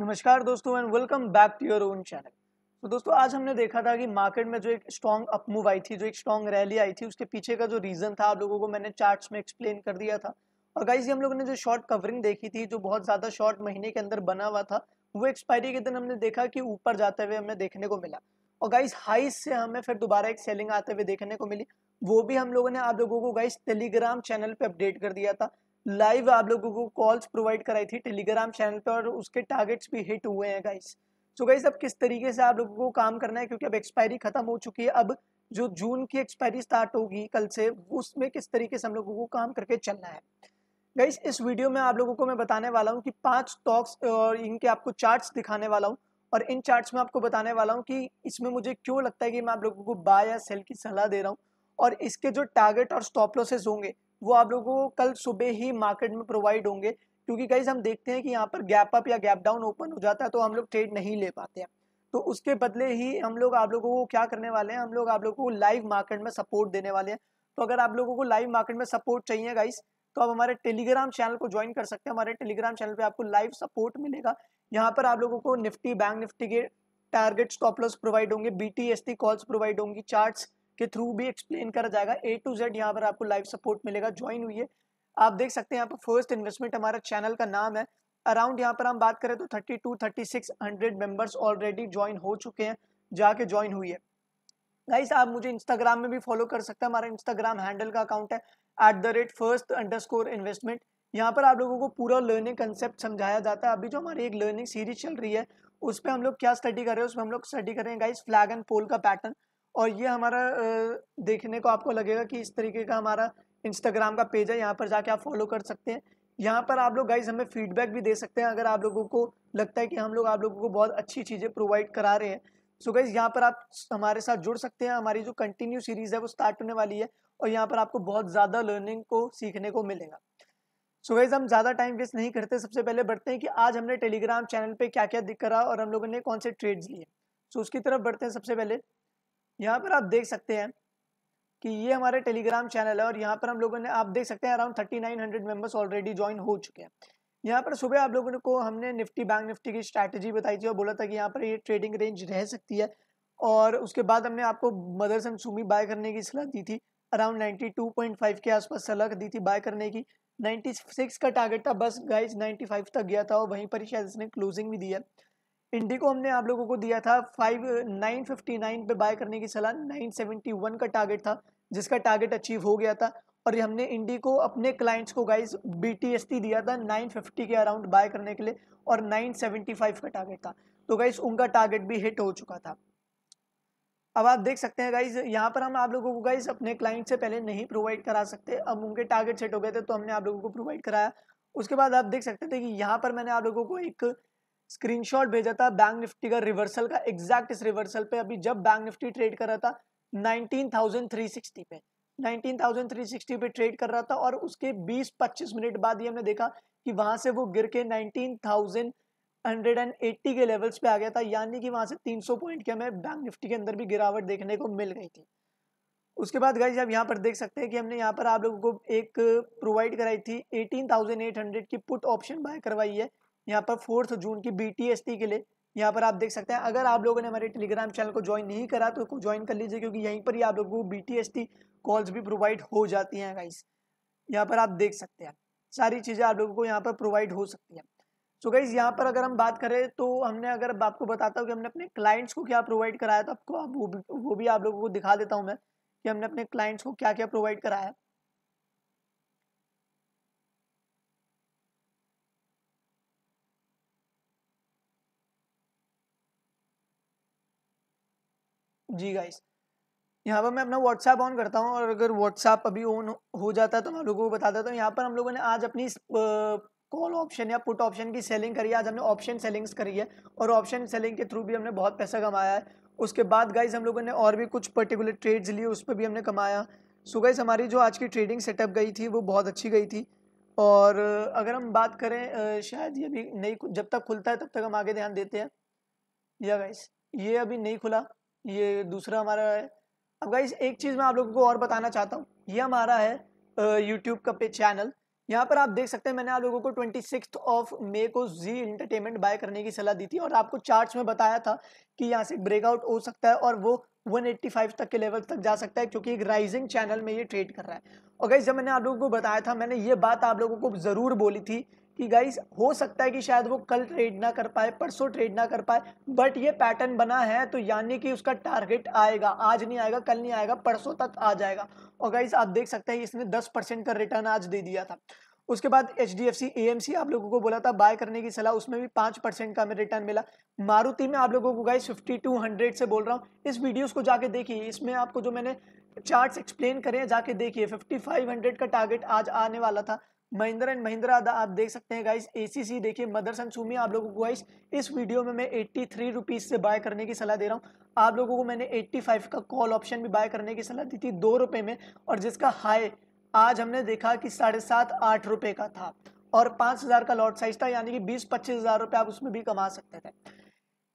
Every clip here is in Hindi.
नमस्कार दोस्तों and welcome back to your own channel तो दोस्तों आज हमने देखा था कि मार्केट में जो एक स्ट्रॉन्ग अपमूव आई थी जो एक स्ट्रॉन्ग रैली आई थी उसके पीछे का जो रीजन था आप लोगों को मैंने चार्ट्स में एक्सप्लेन कर दिया था और गाइज हम लोगों ने जो शॉर्ट कवरिंग देखी थी जो बहुत ज्यादा शॉर्ट महीने के अंदर बना हुआ था वो एक्सपायरी के दिन हमने देखा कि ऊपर जाते हुए हमें देखने को मिला और गाइज हाइस से हमें फिर दोबारा एक सेलिंग आते हुए देखने को मिली वो भी हम लोगों ने आप लोगों को गाइज टेलीग्राम चैनल पे अपडेट कर दिया था लाइव आप लोगों को कॉल्स प्रोवाइड कराई थी टेलीग्राम चैनल पर और उसके टारगेट्स भी हिट हुए हैं गाइस सो गाइस अब किस तरीके से आप लोगों को काम करना है क्योंकि अब एक्सपायरी खत्म हो चुकी है अब जो जून की एक्सपायरी स्टार्ट होगी कल से उसमें किस तरीके से हम लोगों को काम करके चलना है गाइस इस वीडियो में आप लोगों को मैं बताने वाला हूँ कि पांच स्टॉक्स और इनके आपको चार्ट दिखाने वाला हूँ और इन चार्ट्स में आपको बताने वाला हूँ कि इसमें मुझे क्यों लगता है कि मैं आप लोगों को बाय या सेल की सलाह दे रहा हूँ और इसके जो टारगेट और स्टॉप लॉसेस होंगे वो आप लोगों को कल सुबह ही मार्केट में प्रोवाइड होंगे क्योंकि कई हम देखते हैं कि यहाँ पर गैप अप या गैप डाउन ओपन हो जाता है तो हम लोग ट्रेड नहीं ले पाते हैं तो उसके बदले ही हम लोग आप लोगों को क्या करने वाले हैं हम लोग आप लोगों को लाइव मार्केट में सपोर्ट देने वाले हैं तो अगर आप लोगों को लाइव मार्केट में सपोर्ट चाहिए गाइस तो आप हमारे टेलीग्राम चैनल को ज्वाइन कर सकते हैं हमारे टेलीग्राम चैनल पे आपको लाइव सपोर्ट मिलेगा यहाँ पर आप लोगों को निफ्टी बैंक निफ्टी के टारगेट स्टॉपलॉस प्रोवाइड होंगे बी टी कॉल्स प्रोवाइड होंगी चार्ट्स के थ्रू भी एक्सप्लेन करा जाएगा ए टू जेड यहाँ पर आपको लाइव सपोर्ट मिलेगा ज्वाइन हुई है आप देख सकते हैं यहाँ पर फर्स्ट इन्वेस्टमेंट हमारा चैनल का नाम है अराउंड यहाँ पर हम बात करें तो thirty two thirty six hundred members already join हो चुके हैं जाके ज्वाइन हुई है गाइस आप मुझे इंस्टाग्राम में भी फॉलो कर सकते हैं हमारा इंस्टाग्राम हैंडल का अकाउंट है at the rate first underscore investment यहाँ पर आप लोगों को पूरा लर्निंग कंसेप्ट समझाया जाता है अभी जो हमारी एक लर्निंग सीरीज चल रही है उस पर हम लोग क्या स्टडी कर रहे हैं उस पर हम लोग स्टडी कर रहे हैं गाइस फ्लैग एंड पोल का पैटर्न और ये हमारा देखने को आपको लगेगा कि इस तरीके का हमारा इंस्टाग्राम का पेज है यहाँ पर जाके आप फॉलो कर सकते हैं यहाँ पर आप लोग गाइज हमें फीडबैक भी दे सकते हैं अगर आप लोगों को लगता है कि हम लोग आप लोगों को बहुत अच्छी चीज़ें प्रोवाइड करा रहे हैं सो गाइज यहाँ पर आप हमारे साथ जुड़ सकते हैं हमारी जो कंटिन्यू सीरीज़ है वो स्टार्ट होने वाली है और यहाँ पर आपको बहुत ज़्यादा लर्निंग को सीखने को मिलेगा सो so गाइज हम ज़्यादा टाइम वेस्ट नहीं करते सबसे पहले बढ़ते हैं कि आज हमने टेलीग्राम चैनल पर क्या क्या दिख करा और हम लोगों ने कौन से ट्रेड्स लिए सो so उसकी तरफ बढ़ते हैं सबसे पहले यहाँ पर आप देख सकते हैं कि ये हमारे टेलीग्राम चैनल है और यहाँ पर हम लोगों ने आप देख सकते हैं around thirty nine hundred members already join हो चुके हैं यहाँ पर सुबह आप लोगों को हमने निफ्टी बैंक निफ्टी की स्ट्रैटेजी बताई थी और बोला था कि यहाँ पर ये ट्रेडिंग रेंज रह सकती है और उसके बाद हमने आपको मदर्स एंड सुमी बाय करने की सलाह दी थी अराउंड फाइव के आसपास सलाह दी थी बाय करने की सिक्स का टारगेट था बस गाइज फाइव तक गया था और वहीं पर ही शायद इसने क्लोजिंग भी दी है इंडिको हमने आप लोगों को दिया था फाइव नाइन फिफ्टी नाइन पे बाय करने की सलाह नाइन सेवेंटी वन का टारगेट था जिसका टारगेट अचीव हो गया था और हमने इंडिको अपने क्लाइंट्स को गाइस बी दिया था नाइन फिफ्टी के अराउंड बाय करने के लिए और नाइन सेवेंटी फाइव का टारगेट था तो गाइस उनका टारगेट भी हिट हो चुका था अब आप देख सकते हैं गाइज यहाँ पर हम आप लोगों को गाइज अपने क्लाइंट से पहले नहीं प्रोवाइड करा सकते अब उनके टारगेट सेट हो गए थे तो हमने आप लोगों को प्रोवाइड कराया उसके बाद आप देख सकते थे कि यहाँ पर मैंने आप लोगों को एक स्क्रीनशॉट भेजा था बैंक निफ्टी का रिवर्सल का एग्जैक्ट इस रिवर्सल पे अभी जब बैंक निफ्टी ट्रेड कर रहा था 19,360 पे 19,360 पे ट्रेड कर रहा था और उसके 20-25 मिनट बाद ही हमने देखा कि वहां से वो गिर के 19,180 के लेवल्स पे आ गया था यानी कि वहां से 300 पॉइंट के हमें बैंक निफ्टी के अंदर भी गिरावट देखने को मिल गई थी उसके बाद गाइज आप यहाँ पर देख सकते हैं कि हमने यहाँ पर आप लोगों को एक प्रोवाइड कराई थी 18,800 की पुट ऑप्शन बाय करवाई है यहाँ पर फोर्थ जून की बी के लिए यहाँ पर आप देख सकते हैं अगर आप लोगों ने हमारे टेलीग्राम चैनल को ज्वाइन नहीं करा तो ज्वाइन कर लीजिए क्योंकि यहीं पर ही आप लोगों को बी कॉल्स भी प्रोवाइड हो जाती हैं गाइस यहाँ पर आप देख सकते हैं सारी चीज़ें आप लोगों को यहाँ पर प्रोवाइड हो सकती हैं सो गाइज यहाँ पर अगर हम बात करें तो हमने अगर आपको बताता हूँ कि हमने अपने क्लाइंट्स को क्या प्रोवाइड कराया तो आपको आप वो भी वो भी आप लोगों को दिखा देता हूँ मैं कि हमने अपने क्लाइंट्स को क्या क्या प्रोवाइड कराया जी गाइस यहाँ पर मैं अपना व्हाट्सएप ऑन करता हूँ और अगर व्हाट्सएप अभी ऑन हो जाता है तो मैं लोगों को बता देता हूँ यहाँ पर हम लोगों ने आज अपनी कॉल ऑप्शन या पुट ऑप्शन की सेलिंग करी है आज हमने ऑप्शन सेलिंग्स करी है और ऑप्शन सेलिंग के थ्रू भी हमने बहुत पैसा कमाया है उसके बाद गाइज हम लोगों ने और भी कुछ पर्टिकुलर ट्रेड्स लिए उस पर भी हमने कमाया सो गाइज हमारी जो आज की ट्रेडिंग सेटअप गई थी वो बहुत अच्छी गई थी और अगर हम बात करें शायद ये भी नहीं जब तक खुलता है तब तक हम आगे ध्यान देते हैं या गाइस ये अभी नहीं खुला ये दूसरा हमारा है अब गाइज एक चीज़ मैं आप लोगों को और बताना चाहता हूँ ये हमारा है यूट्यूब का पे चैनल यहाँ पर आप देख सकते हैं मैंने आप लोगों को ट्वेंटी सिक्स ऑफ मे को जी इंटरटेनमेंट बाय करने की सलाह दी थी और आपको चार्ट में बताया था कि यहाँ से ब्रेकआउट हो सकता है और वो 185 तक के लेवल तक जा सकता है क्योंकि एक राइजिंग चैनल में ये ट्रेड कर रहा है और गई जब मैंने आप लोगों को बताया था मैंने ये बात आप लोगों को ज़रूर बोली थी कि गाइस हो सकता है कि शायद वो कल ट्रेड ना कर पाए परसों ट्रेड ना कर पाए बट ये पैटर्न बना है तो यानी कि उसका टारगेट आएगा आज नहीं आएगा कल नहीं आएगा परसों तक आ जाएगा और गाइस आप देख सकते हैं इसने 10 परसेंट का रिटर्न आज दे दिया था उसके बाद H D F C A M C आप लोगों को बोला था बाय करने की सलाह उसमें भी पाँच परसेंट का रिटर्न मिला मारुति में आप लोगों को गाइस फिफ्टी टू हंड्रेड से बोल रहा हूँ इस वीडियो को जाके देखिए इसमें आपको जो मैंने चार्ट्स एक्सप्लेन करें जाके देखिए फिफ्टी फाइव हंड्रेड का टारगेट आज आने वाला था महिंद्रा एंड महिंद्रा आप देख सकते हैं गाइस एसीसी देखिए मदर सन सुमी आप लोगों को गाइस इस वीडियो में मैं एट्टी थ्री रुपीज़ से बाय करने की सलाह दे रहा हूँ आप लोगों को मैंने एट्टी फाइव का कॉल ऑप्शन भी बाय करने की सलाह दी थी दो रुपए में और जिसका हाई आज हमने देखा कि साढ़े सात आठ रुपए का था और पांच हज़ार का लॉट साइज था यानी कि बीस पच्चीस हज़ार रुपये आप उसमें भी कमा सकते थे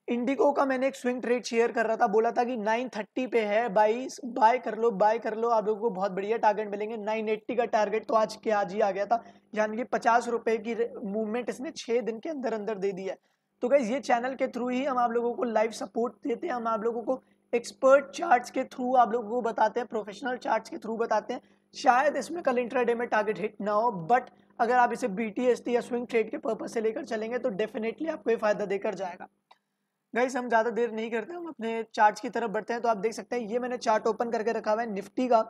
इंडिगो का मैंने एक स्विंग ट्रेड शेयर कर रहा था बोला था कि 930 पे है बाई बाय कर लो बाय कर लो आप लोगों को बहुत बढ़िया टारगेट मिलेंगे 980 का टारगेट तो आज के आज ही आ गया था यानी कि पचास रुपये की मूवमेंट इसने छः दिन के अंदर अंदर दे दिया है तो क्या ये चैनल के थ्रू ही हम आप लोगों को लाइव सपोर्ट देते हैं हम आप लोगों को एक्सपर्ट चार्ट्स के थ्रू आप लोगों को बताते हैं प्रोफेशनल चार्ट्स के थ्रू बताते हैं शायद इसमें कल इंट्राडे में टारगेट हिट ना हो बट अगर आप इसे बी या स्विंग ट्रेड के पर्पज से लेकर चलेंगे तो डेफिनेटली आपको ये फायदा देकर जाएगा गाइस हम ज़्यादा देर नहीं करते हम अपने चार्ट की तरफ बढ़ते हैं तो आप देख सकते हैं ये मैंने चार्ट ओपन करके रखा हुआ है निफ्टी का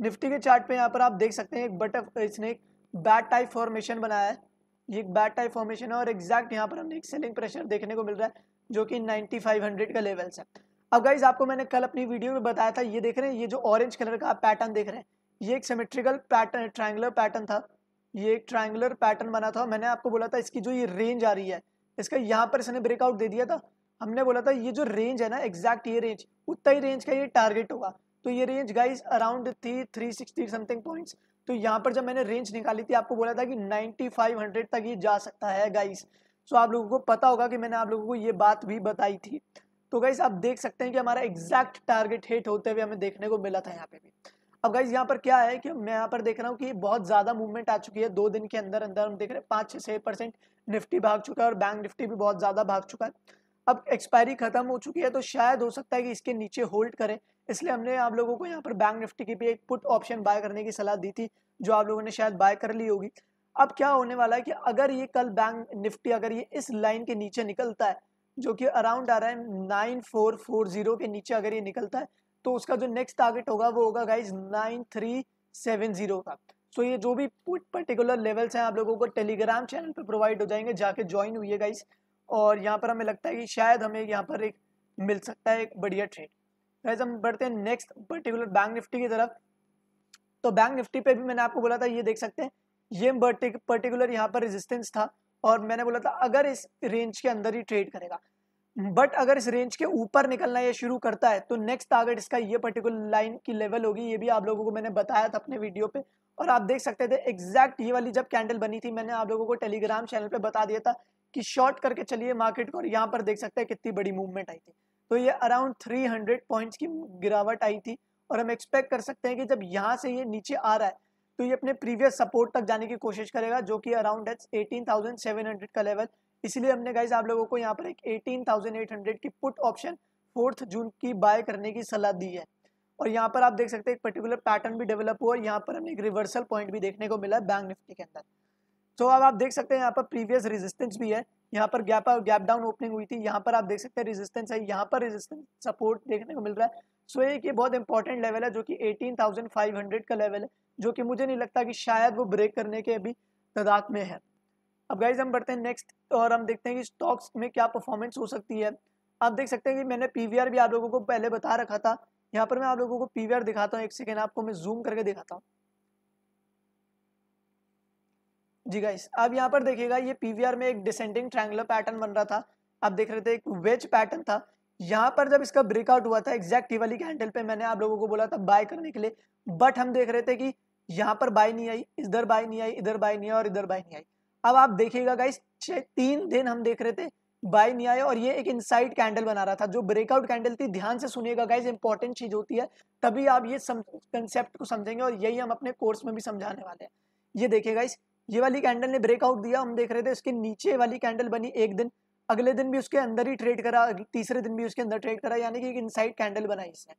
निफ्टी के चार्ट पे यहाँ पर आप देख सकते हैं एक बटर इसने एक बैट टाइप फॉर्मेशन बनाया है ये एक बैट टाइप फॉर्मेशन है और एग्जैक्ट यहाँ पर हमने एक सेलिंग प्रेशर देखने को मिल रहा है जो कि 9500 का लेवल्स है अब गाइज आपको मैंने कल अपनी वीडियो में बताया था ये देख रहे हैं ये जो ऑरेंज कलर का पैटर्न देख रहे हैं ये एक सिमेट्रिकल पैटर्न ट्राइंगुलर पैटर्न था ये एक ट्राइंगुलर पैटर्न बना था मैंने आपको बोला था इसकी जो ये रेंज आ रही है इसका यहाँ पर इसने ब्रेकआउट दे दिया था हमने बोला था ये जो रेंज है ना एग्जैक्ट ये रेंज उतना ही रेंज का ये टारगेट होगा तो ये रेंज गाइज अराउंड थी थ्री सिक्सटी समथिंग पॉइंट्स तो यहाँ पर जब मैंने रेंज निकाली थी आपको बोला था कि फाइव हंड्रेड तक ये जा सकता है गाइज सो आप लोगों को पता होगा कि मैंने आप लोगों को ये बात भी बताई थी तो गाइस आप देख सकते हैं कि हमारा एग्जैक्ट टारगेट हिट होते हुए हमें देखने को मिला था यहाँ पे भी अब गाइज यहाँ पर क्या है कि मैं यहाँ पर देख रहा हूँ कि बहुत ज़्यादा मूवमेंट आ चुकी है दो दिन के अंदर अंदर हम देख रहे हैं पाँच छः परसेंट निफ्टी भाग चुका है और बैंक निफ्टी भी बहुत ज़्यादा भाग चुका है अब एक्सपायरी खत्म हो चुकी है तो शायद हो सकता है कि इसके नीचे होल्ड करें इसलिए हमने आप लोगों को यहाँ पर बैंक निफ्टी की भी एक पुट ऑप्शन बाय करने की सलाह दी थी जो आप लोगों ने शायद बाय कर ली होगी अब क्या होने वाला है कि अगर ये कल बैंक निफ्टी अगर ये इस लाइन के नीचे निकलता है जो कि अराउंड आ रहा है नाइन फोर फोर जीरो के नीचे अगर ये निकलता है तो उसका जो नेक्स्ट टारगेट होगा वो होगा guys nine three seven zero का सो ये जो भी पर्टिकुलर लेवल्स हैं आप लोगों को टेलीग्राम चैनल पर प्रोवाइड हो जाएंगे जाके ज्वाइन हुई गाइज और यहाँ पर हमें लगता है कि शायद हमें यहाँ पर एक मिल सकता है एक बढ़िया ट्रेड वैसे हम बढ़ते हैं नेक्स्ट पर्टिकुलर बैंक निफ्टी की तरफ तो बैंक निफ्टी पे भी मैंने आपको बोला था ये देख सकते हैं ये पर्टिकुलर यहाँ पर रेजिस्टेंस था और मैंने बोला था अगर इस रेंज के अंदर ही ट्रेड करेगा बट अगर इस रेंज के ऊपर निकलना ये शुरू करता है तो नेक्स्ट टारगेट इसका ये पर्टिकुलर लाइन की लेवल होगी ये भी आप लोगों को मैंने बताया था अपने वीडियो पे और आप देख सकते थे एग्जैक्ट ये वाली जब कैंडल बनी थी मैंने आप लोगों को टेलीग्राम चैनल पे बता दिया था कि शॉर्ट करके चलिए मार्केट को और यहाँ पर देख सकते हैं कितनी बड़ी मूवमेंट आई थी तो ये अराउंड 300 पॉइंट्स की गिरावट आई थी और हम एक्सपेक्ट कर सकते हैं कि जब यहाँ से ये नीचे आ रहा है तो ये अपने प्रीवियस सपोर्ट तक जाने की कोशिश करेगा जो कि अराउंड है 18,700 का लेवल इसलिए हमने गाइज आप लोगों को यहाँ पर एक 18,800 की पुट ऑप्शन फोर्थ जून की बाय करने की सलाह दी है और यहाँ पर आप देख सकते हैं एक पर्टिकुलर पैटर्न भी डेवलप हुआ और यहाँ पर हमें एक रिवर्सल पॉइंट भी देखने को मिला बैंक निफ्टी के अंदर सो तो so, अब आप देख सकते हैं यहाँ पर प्रीवियस रेजिस्टेंस भी है यहाँ पर गैप गैप डाउन ओपनिंग हुई थी यहाँ पर आप देख सकते हैं रेजिस्टेंस है यहाँ पर रेजिस्टेंस सपोर्ट देखने को मिल रहा है सो so, एक ये बहुत इंपॉर्टेंट लेवल है जो कि 18,500 का लेवल है जो कि मुझे नहीं लगता कि शायद वो ब्रेक करने के अभी तदाक में है अब गाइज हम बढ़ते हैं नेक्स्ट और हम देखते हैं कि स्टॉक्स में क्या परफॉर्मेंस हो सकती है आप देख सकते हैं कि मैंने पी भी आप लोगों को पहले बता रखा था यहाँ पर मैं आप लोगों को पी दिखाता हूँ एक सेकेंड आपको मैं जूम करके दिखाता हूँ जी गाइस अब यहाँ पर देखिएगा ये पीवीआर में एक डिसेंडिंग ट्रायंगुलर पैटर्न बन रहा था आप देख रहे थे एक वेज पैटर्न था यहाँ पर जब इसका ब्रेकआउट हुआ था एग्जैक्ट वाली के हैंडल पे मैंने आप लोगों को बोला था बाय करने के लिए बट हम देख रहे थे कि यहाँ पर बाय नहीं आई इधर बाय नहीं आई इधर बाय नहीं आई और इधर बाय नहीं आई अब आप देखिएगा गाइस तीन दिन हम देख रहे थे बाय नहीं आए और ये एक इनसाइड कैंडल बना रहा था जो ब्रेकआउट कैंडल थी ध्यान से सुनिएगा गाइज इंपॉर्टेंट चीज होती है तभी आप ये कंसेप्ट को समझेंगे और यही हम अपने कोर्स में भी समझाने वाले हैं ये देखिए गाइस ये वाली कैंडल ने ब्रेकआउट दिया हम देख रहे थे इसके नीचे वाली कैंडल बनी एक दिन अगले दिन भी उसके अंदर ही ट्रेड करा तीसरे दिन भी उसके अंदर ट्रेड करा यानी कि एक इनसाइड कैंडल बनाई इसने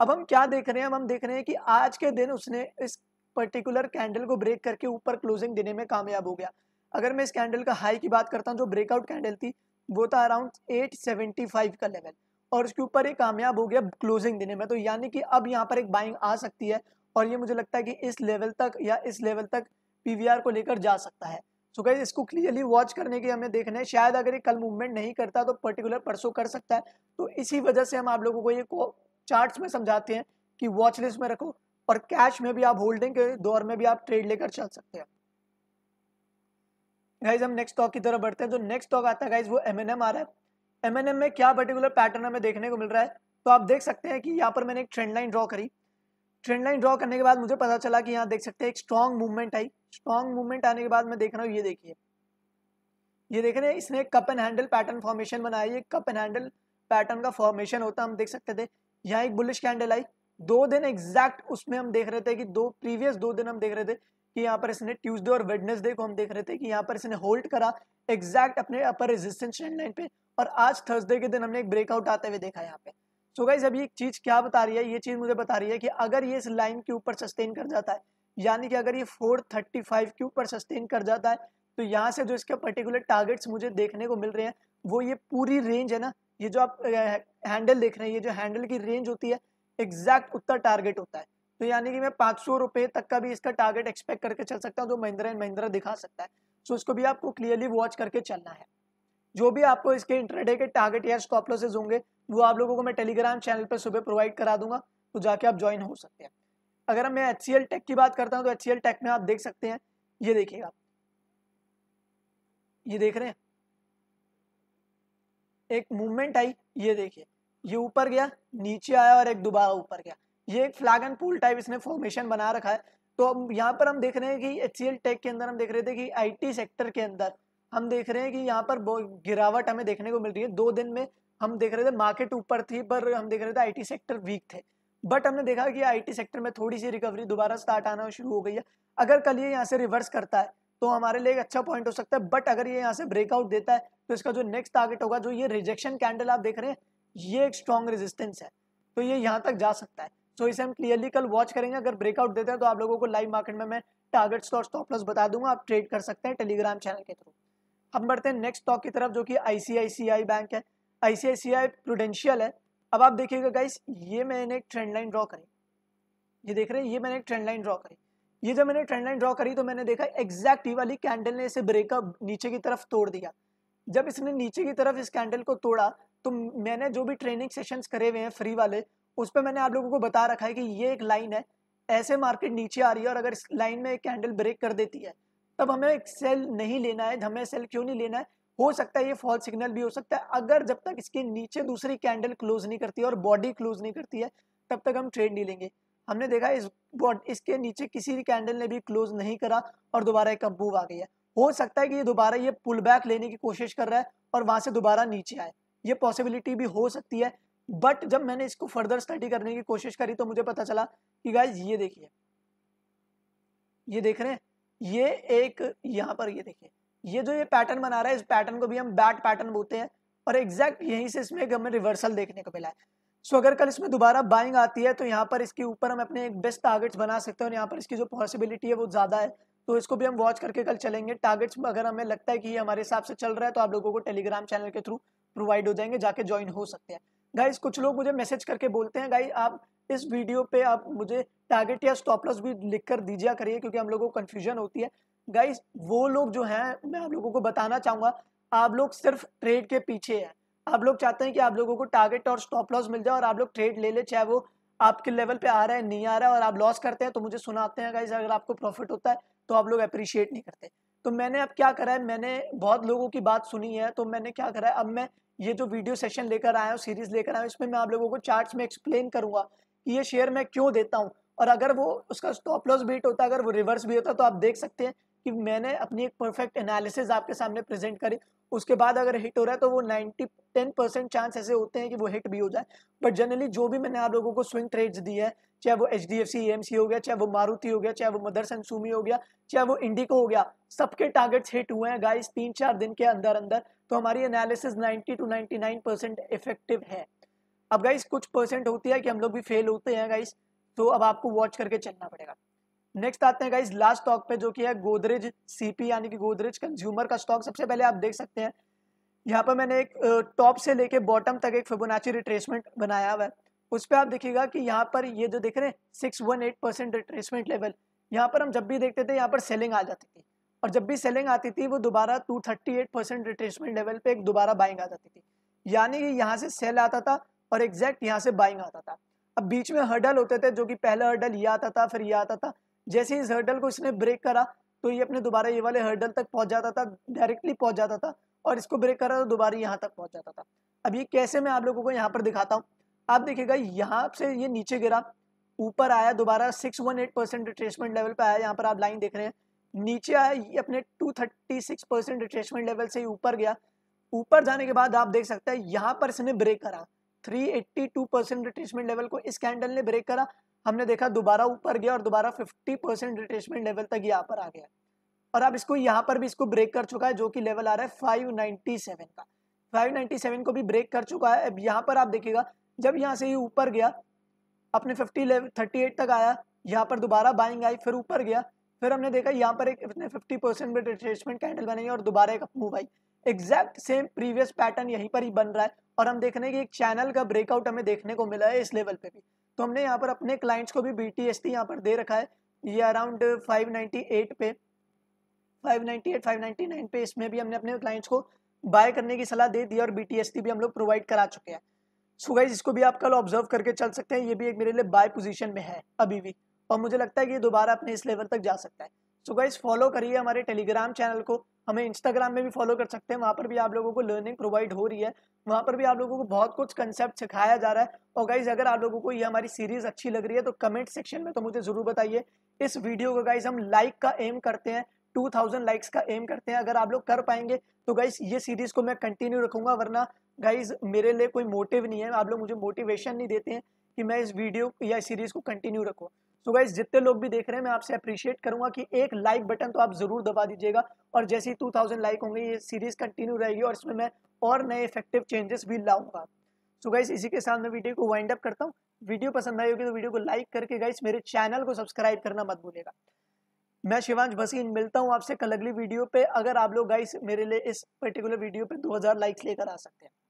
अब हम क्या देख रहे हैं अब हम देख रहे हैं कि आज के दिन उसने इस पर्टिकुलर कैंडल को ब्रेक करके ऊपर क्लोजिंग देने में कामयाब हो गया अगर मैं इस कैंडल का हाई की बात करता हूँ जो ब्रेकआउट कैंडल थी वो था अराउंड एट का लेवल और उसके ऊपर ये कामयाब हो गया क्लोजिंग देने में तो यानी कि अब यहाँ पर एक बाइंग आ सकती है और ये मुझे लगता है कि इस लेवल तक या इस लेवल तक पीवीआर को लेकर जा सकता है सो so इसको क्लियरली वॉच करने के हमें देखना है शायद अगर ये कल मूवमेंट नहीं करता तो पर्टिकुलर परसों कर सकता है तो इसी वजह से हम आप लोगों को ये चार्ट में समझाते हैं कि वॉच लिस्ट में रखो और कैश में भी आप होल्डिंग के दौर में भी आप ट्रेड लेकर चल सकते हैं गाइज हम नेक्स्ट स्टॉक की तरफ बढ़ते हैं जो नेक्स्ट स्टॉक आता है गाइज वो एम आ रहा है एम में क्या पर्टिकुलर पैटर्न हमें देखने को मिल रहा है तो आप देख सकते हैं कि यहाँ पर मैंने एक ट्रेंड लाइन ड्रॉ करी ट्रेंड लाइन ड्रॉ करने के बाद मुझे पता चला कि यहाँ देख सकते हैं एक स्ट्रॉन्ग मूवमेंट आई स्ट्रॉन्ग मूवमेंट आने के बाद मैं देख रहा हूँ ये देखिए ये देख रहे हैं इसने cup and handle pattern formation बनाया ये कप एंड हैंडल पैटर्न का फॉर्मेशन होता हम देख सकते थे यहाँ एक बुलिश कैंडल आई दो दिन एग्जैक्ट उसमें हम देख रहे थे कि दो प्रीवियस दो दिन हम देख रहे थे कि यहाँ पर इसने ट्यूसडे और वेडनेसडे को हम देख रहे थे कि यहाँ पर इसने होल्ड करा एग्जैक्ट अपने अपर रेजिस्टेंस ट्रेंड लाइन पे और आज थर्सडे के दिन हमने एक ब्रेकआउट आते हुए देखा यहाँ पे सो तो गाइज अभी एक चीज़ क्या बता रही है ये चीज़ मुझे बता रही है कि अगर ये इस लाइन के ऊपर सस्टेन कर जाता है यानी कि अगर ये 435 के ऊपर सस्टेन कर जाता है तो यहाँ से जो इसके पर्टिकुलर टारगेट्स मुझे देखने को मिल रहे हैं वो ये पूरी रेंज है ना ये जो आप हैंडल देख रहे हैं ये जो हैंडल की रेंज होती है एग्जैक्ट उतना टारगेट होता है तो यानी कि मैं पाँच सौ रुपये तक का भी इसका टारगेट एक्सपेक्ट करके चल सकता हूँ जो महिंद्रा एंड महिंद्रा दिखा सकता है सो तो इसको भी आपको क्लियरली वॉच करके चलना है जो भी आपको इसके इंटरडे के टारगेट या स्टॉप लॉसेज होंगे वो आप लोगों को मैं टेलीग्राम चैनल पर सुबह प्रोवाइड करा दूंगा तो जाके आप ज्वाइन हो सकते हैं अगर मैं एच टेक की बात करता हूँ तो एच टेक में आप देख सकते हैं ये देखिएगा ये देख रहे हैं एक मूवमेंट आई ये देखिए ये ऊपर गया नीचे आया और एक दोबारा ऊपर गया ये एक फ्लैग एंड पुल टाइप इसने फॉर्मेशन बना रखा है तो अब यहाँ पर हम देख रहे हैं कि एच टेक के अंदर हम देख रहे थे कि आईटी सेक्टर के अंदर हम देख रहे हैं कि यहाँ पर गिरावट हमें देखने को मिल रही है दो दिन में हम देख रहे थे मार्केट ऊपर थी पर हम देख रहे थे आईटी सेक्टर वीक थे बट हमने देखा कि आईटी सेक्टर में थोड़ी सी रिकवरी दोबारा स्टार्ट आना शुरू हो गई है अगर कल ये यहाँ से रिवर्स करता है तो हमारे लिए एक अच्छा पॉइंट हो सकता है बट अगर ये यहाँ से ब्रेकआउट देता है तो इसका जो नेक्स्ट टारगेट होगा जो ये रिजेक्शन कैंडल आप देख रहे हैं ये एक स्ट्रॉन्ग रेजिस्टेंस है तो ये यहाँ तक जा सकता है सो इसे हम क्लियरली कल वॉच करेंगे अगर ब्रेकआउट देते हैं तो आप लोगों को लाइव मार्केट में मैं टारगेट्स और स्टॉप लॉस बता दूंगा आप ट्रेड कर सकते हैं टेलीग्राम चैनल के थ्रू अब बढ़ते हैं नेक्स्ट स्टॉक की तरफ जो कि आईसीआईसीआई बैंक है आईसीआईसीआई प्रूडेंशियल है अब आप देखिएगा गाइस ये मैंने एक ट्रेंड लाइन ड्रॉ करी ये देख रहे हैं ये मैंने एक ट्रेंड लाइन ड्रॉ करी ये जब मैंने ट्रेंड लाइन ड्रॉ करी तो मैंने देखा एग्जैक्ट वाली कैंडल ने इसे ब्रेकअप नीचे की तरफ तोड़ दिया जब इसने नीचे की तरफ इस कैंडल को तोड़ा तो मैंने जो भी ट्रेनिंग सेशंस करे हुए हैं फ्री वाले उस पर मैंने आप लोगों को बता रखा है कि ये एक लाइन है ऐसे मार्केट नीचे आ रही है और अगर इस लाइन में एक कैंडल ब्रेक कर देती है तब हमें एक सेल नहीं लेना है हमें सेल क्यों नहीं लेना है हो सकता है ये फॉल सिग्नल भी हो सकता है अगर जब तक इसके नीचे दूसरी कैंडल क्लोज नहीं करती और बॉडी क्लोज नहीं करती है तब तक हम ट्रेड नहीं लेंगे हमने देखा इस बॉडी इसके नीचे किसी भी कैंडल ने भी क्लोज नहीं करा और दोबारा एक अबूव आ गई है हो सकता है कि ये दोबारा ये पुल बैक लेने की कोशिश कर रहा है और वहां से दोबारा नीचे आए ये पॉसिबिलिटी भी हो सकती है बट जब मैंने इसको फर्दर स्टडी करने की कोशिश करी तो मुझे पता चला कि गाइज ये देखिए ये देख रहे हैं ये एक यहाँ पर ये देखिए ये जो ये पैटर्न बना रहा है इस पैटर्न को भी हम बैट पैटर्न बोलते हैं और एग्जैक्ट यहीं से इसमें हमें रिवर्सल देखने को मिला है सो अगर कल इसमें दोबारा बाइंग आती है तो यहाँ पर इसके ऊपर हम अपने एक बेस्ट टारगेट्स बना सकते हैं और यहाँ पर इसकी जो पॉसिबिलिटी है वो ज़्यादा है तो इसको भी हम वॉच करके कल चलेंगे टारगेट्स अगर हमें लगता है कि ये हमारे हिसाब से चल रहा है तो आप लोगों को टेलीग्राम चैनल के थ्रू प्रोवाइड हो जाएंगे जाके ज्वाइन हो सकते हैं गाइज कुछ लोग मुझे मैसेज करके बोलते हैं गाई आप इस वीडियो पे आप मुझे टारगेट या स्टॉप लॉस भी लिख कर दीजिए करिए क्योंकि हम लोगों को कन्फ्यूजन होती है गाइस वो लोग जो हैं मैं आप लोगों को बताना चाहूँगा आप लोग सिर्फ ट्रेड के पीछे हैं आप लोग चाहते हैं कि आप लोगों को टारगेट और स्टॉप लॉस मिल जाए और आप लोग ट्रेड ले ले चाहे वो आपके लेवल पे आ रहा है नहीं आ रहा है और आप लॉस करते हैं तो मुझे सुनाते हैं गाइज अगर आपको प्रॉफिट होता है तो आप लोग अप्रिशिएट नहीं करते तो मैंने अब क्या करा है मैंने बहुत लोगों की बात सुनी है तो मैंने क्या करा है अब मैं ये जो वीडियो सेशन लेकर आया हूँ सीरीज लेकर आया हूँ इसमें मैं आप लोगों को चार्ट्स में एक्सप्लेन करूंगा कि ये शेयर मैं क्यों देता हूँ और अगर वो उसका स्टॉप लॉस बीट होता अगर वो रिवर्स भी होता तो आप देख सकते हैं कि मैंने अपनी एक परफेक्ट एनालिसिस आपके सामने प्रेजेंट करी उसके बाद अगर हिट हो रहा है तो वो नाइन्टी टेन परसेंट चांस ऐसे होते हैं कि वो हिट भी हो जाए बट जनरली जो भी मैंने आप लोगों को स्विंग ट्रेड्स दी है चाहे वो H D F C M C हो गया चाहे वो मारुति हो गया चाहे वो मदर सनसूमी हो गया चाहे वो इंडिको हो गया सबके टारगेट्स हिट हुए हैं गाइस तीन चार दिन के अंदर अंदर तो हमारी analysis ninety two nine percent effective है अब गाइस कुछ परसेंट होती है कि हम लोग भी फेल होते हैं गाइस तो अब आपको वॉच करके चलना पड़ेगा नेक्स्ट आते हैं गाइस लास्ट स्टॉक पे जो कि है गोदरेज सीपी यानी कि गोदरेज कंज्यूमर का स्टॉक सबसे पहले आप देख सकते हैं यहाँ पर मैंने एक टॉप से लेके बॉटम तक एक फिबोनाची रिट्रेसमेंट बनाया हुआ है उस पर आप देखिएगा कि यहाँ पर ये जो देख रहे हैं six one eight percent retracement level यहाँ पर हम जब भी देखते थे यहाँ पर सेलिंग आ जाती थी और जब भी सेलिंग आती थी वो दोबारा two thirty eight percent retracement level पे एक दोबारा बाइंग आ जाती थी यानी कि यहाँ से सेल आता था और एग्जैक्ट यहाँ से बाइंग आता था अब बीच में हर्डल होते थे जो कि पहला हर्डल ये आता था फिर ये आता था जैसे इस हर्डल को इसने ब्रेक करा तो ये अपने दोबारा ये वाले हर्डल तक पहुंच जाता था डायरेक्टली पहुंच जाता था और इसको ब्रेक करा तो दोबारा यहाँ तक पहुंच जाता था अब ये कैसे मैं आप लोगों को यहाँ पर दिखाता हूँ आप देखिएगा यहाँ से ये नीचे गिरा ऊपर आया दोबारा six one eight percent retracement level पर आया यहाँ पर आप लाइन देख रहे हैं नीचे आया ये अपने two thirty six percent retracement level से ऊपर गया ऊपर जाने के बाद आप देख सकते हैं यहाँ पर इसने ब्रेक करा 382 रिट्रेसमेंट लेवल को इस कैंडल ने ब्रेक करा हमने देखा दोबारा ऊपर गया और दोबारा 50 परसेंट रिट्रेसमेंट लेवल तक यहाँ पर आ गया और अब इसको यहाँ पर भी इसको ब्रेक कर चुका है जो कि लेवल आ रहा है 597 का 597 को भी ब्रेक कर चुका है अब यहाँ पर आप देखिएगा जब यहाँ से ये यह ऊपर गया अपने फिफ्टी लेवल थर्टी तक आया यहाँ पर दोबारा बाइंग आई फिर ऊपर गया फिर हमने देखा यहाँ पर एक अपने फिफ्टी परसेंट रिट्रेसमेंट कैंडल बनाई और दोबारा एक मूव आई एग्जैक्ट सेम प्रीवियस पैटर्न यहीं पर ही बन रहा है और हम देखने की एक चैनल का ब्रेकआउट हमें देखने को मिला है इस लेवल पे भी तो हमने यहाँ पर अपने क्लाइंट्स को भी बी टी एस टी यहाँ पर दे रखा है ये अराउंड 598 पे 598 599 पे इसमें भी हमने अपने क्लाइंट्स को बाय करने की सलाह दे दी और बी टी एस टी भी हम लोग प्रोवाइड करा चुके हैं सो गाइज इसको भी आप कल ऑब्जर्व करके चल सकते हैं ये भी एक मेरे लिए बाय पोजिशन में है अभी भी और मुझे लगता है कि ये दोबारा अपने इस लेवल तक जा सकता है सो गाइज फॉलो करिए हमारे टेलीग्राम चैनल को हमें इंस्टाग्राम में भी फॉलो कर सकते हैं वहाँ पर भी आप लोगों को लर्निंग प्रोवाइड हो रही है वहाँ पर भी आप लोगों को बहुत कुछ कंसेप्ट सिखाया जा रहा है और गाइज अगर आप लोगों को ये हमारी सीरीज अच्छी लग रही है तो कमेंट सेक्शन में तो मुझे ज़रूर बताइए इस वीडियो को गाइज हम लाइक का एम करते हैं 2000 लाइक्स का एम करते हैं अगर आप लोग कर पाएंगे तो गाइज ये सीरीज को मैं कंटिन्यू रखूंगा वरना गाइज मेरे लिए कोई मोटिव नहीं है आप लोग मुझे मोटिवेशन नहीं देते हैं कि मैं इस वीडियो या सीरीज को कंटिन्यू रखूँ सो गाइज जितने लोग भी देख रहे हैं मैं आपसे अप्रिशिएट करूंगा कि एक लाइक बटन तो आप जरूर दबा दीजिएगा और जैसे ही 2000 लाइक होंगे ये सीरीज कंटिन्यू रहेगी और इसमें मैं और नए इफेक्टिव चेंजेस भी लाऊंगा सो गाइज इसी के साथ मैं वीडियो को वाइंड अप करता हूँ वीडियो पसंद आई होगी तो वीडियो को लाइक करके गाइज मेरे चैनल को सब्सक्राइब करना मत भूलेगा मैं शिवांश भसीन मिलता हूँ आपसे कल अगली वीडियो पे अगर आप लोग गाइस मेरे लिए इस पर्टिकुलर वीडियो पे 2000 लाइक्स लेकर आ सकते हैं